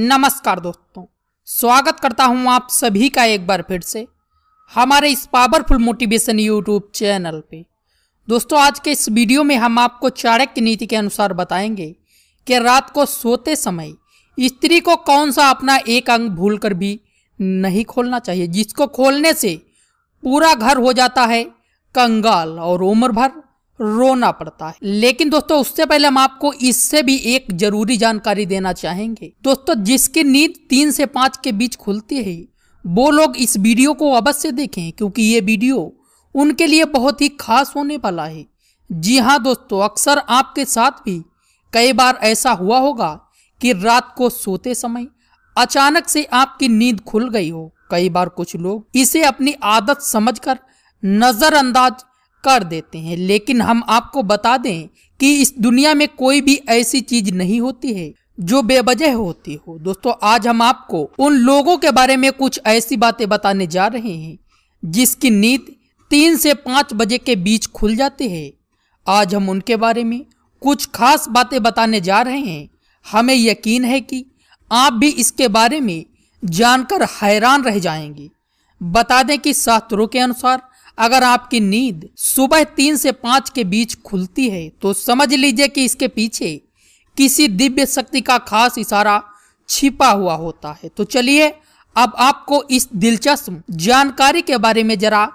नमस्कार दोस्तों स्वागत करता हूं आप सभी का एक बार फिर से हमारे इस पावरफुल मोटिवेशन यूट्यूब चैनल पे दोस्तों आज के इस वीडियो में हम आपको चाणक्य नीति के अनुसार बताएंगे कि रात को सोते समय स्त्री को कौन सा अपना एक अंग भूलकर भी नहीं खोलना चाहिए जिसको खोलने से पूरा घर हो जाता है कंगाल और उम्र भर रोना पड़ता है लेकिन दोस्तों उससे पहले हम आपको इससे भी एक जरूरी जानकारी देना चाहेंगे दोस्तों जिसकी नींद तीन से पांच के बीच खुलती है वो लोग इस वीडियो को अवश्य देखें क्योंकि ये वीडियो उनके लिए बहुत ही खास होने वाला है जी हाँ दोस्तों अक्सर आपके साथ भी कई बार ऐसा हुआ होगा कि रात को सोते समय अचानक से आपकी नींद खुल गई हो कई बार कुछ लोग इसे अपनी आदत समझकर नज़रअंदाज कर देते हैं लेकिन हम आपको बता दें कि इस दुनिया में कोई भी ऐसी चीज नहीं होती है जो बेवजह होती हो दोस्तों आज हम आपको उन लोगों के बारे में कुछ ऐसी बातें बताने जा रहे हैं जिसकी नींद तीन से पाँच बजे के बीच खुल जाती है आज हम उनके बारे में कुछ खास बातें बताने जा रहे हैं हमें यकीन है कि आप भी इसके बारे में जानकर हैरान रह जाएंगे बता दें कि शास्त्रों के अनुसार अगर आपकी नींद सुबह तीन से पांच के बीच खुलती है तो समझ लीजिए कि इसके पीछे किसी दिव्य शक्ति का खास इशारा छिपा हुआ होता है तो चलिए अब आपको इस दिलचस्प जानकारी के बारे में जरा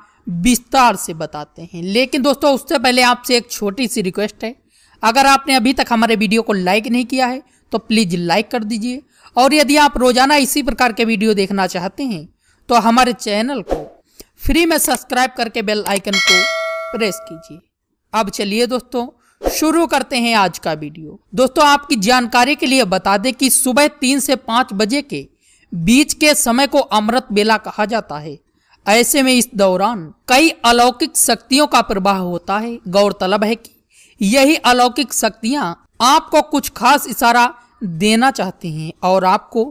विस्तार से बताते हैं लेकिन दोस्तों उससे पहले आपसे एक छोटी सी रिक्वेस्ट है अगर आपने अभी तक हमारे वीडियो को लाइक नहीं किया है तो प्लीज़ लाइक कर दीजिए और यदि आप रोजाना इसी प्रकार के वीडियो देखना चाहते हैं तो हमारे चैनल को फ्री में सब्सक्राइब करके बेल आइकन को प्रेस कीजिए अब चलिए दोस्तों शुरू करते हैं आज का वीडियो दोस्तों आपकी जानकारी के लिए बता दें कि सुबह तीन से पांच बजे के बीच के समय को अमृत बेला कहा जाता है ऐसे में इस दौरान कई अलौकिक शक्तियों का प्रवाह होता है गौरतलब है कि यही अलौकिक शक्तियां आपको कुछ खास इशारा देना चाहती हैं और आपको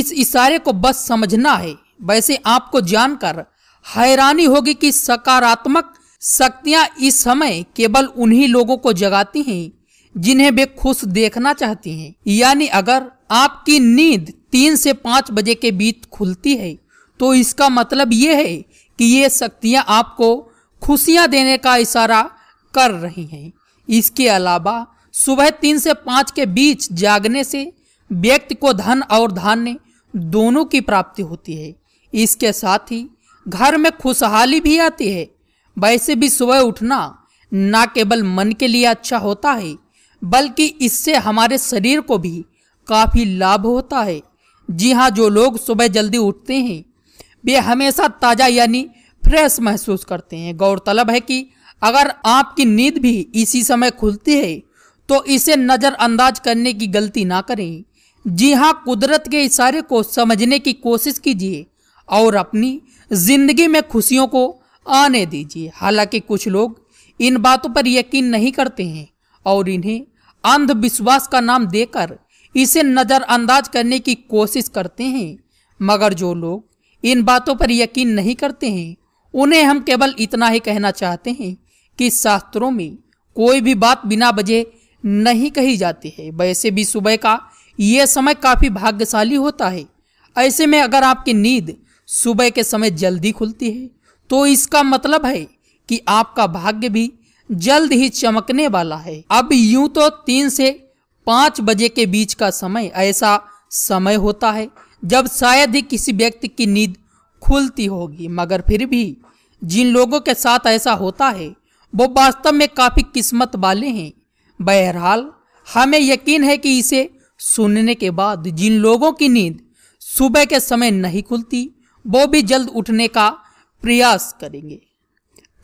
इस इशारे को बस समझना है वैसे आपको जानकर हैरानी होगी कि सकारात्मक शक्तियां इस समय केवल उन्हीं लोगों को जगाती हैं जिन्हें वे खुश देखना चाहती हैं यानी अगर आपकी नींद तीन से पांच बजे के बीच खुलती है तो इसका मतलब ये है कि ये शक्तियाँ आपको खुशियां देने का इशारा कर रही हैं इसके अलावा सुबह तीन से पांच के बीच जागने से व्यक्ति को धन और धान्य दोनों की प्राप्ति होती है इसके साथ ही घर में खुशहाली भी आती है वैसे भी सुबह उठना न केवल मन के लिए अच्छा होता है बल्कि इससे हमारे शरीर को भी काफ़ी लाभ होता है जी हाँ जो लोग सुबह जल्दी उठते हैं वे हमेशा ताज़ा यानी फ्रेश महसूस करते हैं गौरतलब है कि अगर आपकी नींद भी इसी समय खुलती है तो इसे नज़रअंदाज करने की गलती ना करें जी हाँ कुदरत के इशारे को समझने की कोशिश कीजिए और अपनी जिंदगी में खुशियों को आने दीजिए हालांकि कुछ लोग इन बातों पर यकीन नहीं करते हैं और इन्हें अंधविश्वास का नाम देकर इसे नज़रअंदाज करने की कोशिश करते हैं मगर जो लोग इन बातों पर यकीन नहीं करते हैं उन्हें हम केवल इतना ही कहना चाहते हैं कि शास्त्रों में कोई भी बात बिना बजे नहीं कही जाती है वैसे भी सुबह का यह समय काफ़ी भाग्यशाली होता है ऐसे में अगर आपकी नींद सुबह के समय जल्दी खुलती है तो इसका मतलब है कि आपका भाग्य भी जल्द ही चमकने वाला है अब यूं तो तीन से पांच बजे के बीच का समय ऐसा समय होता है जब शायद ही किसी व्यक्ति की नींद खुलती होगी मगर फिर भी जिन लोगों के साथ ऐसा होता है वो वास्तव में काफ़ी किस्मत वाले हैं बहरहाल हमें यकीन है कि इसे सुनने के बाद जिन लोगों की नींद सुबह के समय नहीं खुलती वो भी जल्द उठने का प्रयास करेंगे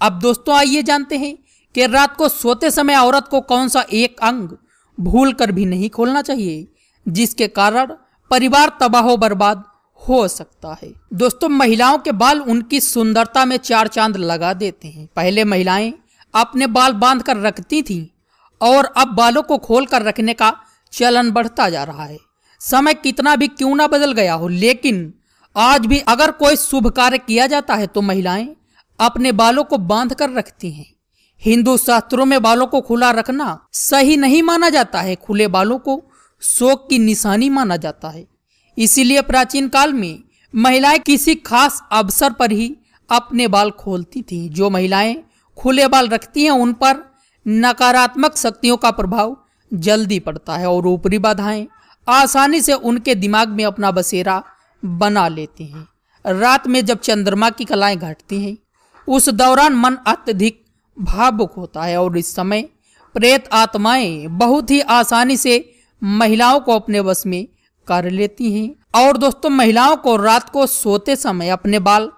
अब दोस्तों आइए जानते हैं कि रात को सोते समय औरत को कौन सा एक अंग भूल कर भी नहीं खोलना चाहिए जिसके कारण परिवार तबाह बर्बाद हो सकता है दोस्तों महिलाओं के बाल उनकी सुंदरता में चार चांद लगा देते हैं पहले महिलाएं अपने बाल बांध कर रखती थीं और अब बालों को खोल कर रखने का चलन बढ़ता जा रहा है समय कितना भी क्यों ना बदल गया हो लेकिन आज भी अगर कोई शुभ कार्य किया जाता है तो महिलाएं अपने बालों को बांध कर रखती हैं हिंदू शास्त्रों में बालों को खुला रखना सही नहीं माना जाता है खुले बालों को शोक की निशानी माना जाता है इसीलिए प्राचीन काल में महिलाएं किसी खास अवसर पर ही अपने बाल खोलती थी जो महिलाएं खुले बाल रखती हैं उन पर नकारात्मक शक्तियों का प्रभाव जल्दी पड़ता है और ऊपरी बाधाएं आसानी से उनके दिमाग में अपना बसेरा बना लेते हैं रात में जब चंद्रमा की कलाएं घटती हैं उस दौरान मन अत्यधिक भावुक होता है और इस समय प्रेत आत्माएं बहुत ही आसानी से महिलाओं को अपने वश में कर लेती हैं और दोस्तों महिलाओं को रात को सोते समय अपने बाल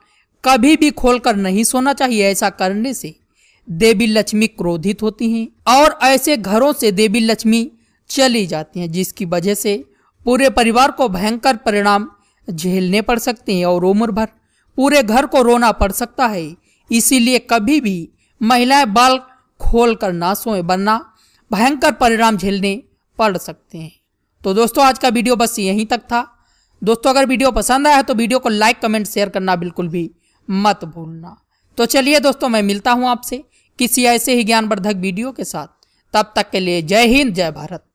कभी भी खोलकर नहीं सोना चाहिए ऐसा करने से देवी लक्ष्मी क्रोधित होती हैं और ऐसे घरों से देवी लक्ष्मी चली जाती हैं जिसकी वजह से पूरे परिवार को भयंकर परिणाम झेलने पड़ सकते हैं और उम्र भर पूरे घर को रोना पड़ सकता है इसीलिए कभी भी महिलाएं बाल खोल कर ना सोए बनना भयंकर परिणाम झेलने पड़ सकते हैं तो दोस्तों आज का वीडियो बस यहीं तक था दोस्तों अगर वीडियो पसंद आया तो वीडियो को लाइक कमेंट शेयर करना बिल्कुल भी मत भूलना तो चलिए दोस्तों मैं मिलता हूँ आपसे किसी ऐसे ही ज्ञानवर्धक वीडियो के साथ तब तक के लिए जय हिंद जय भारत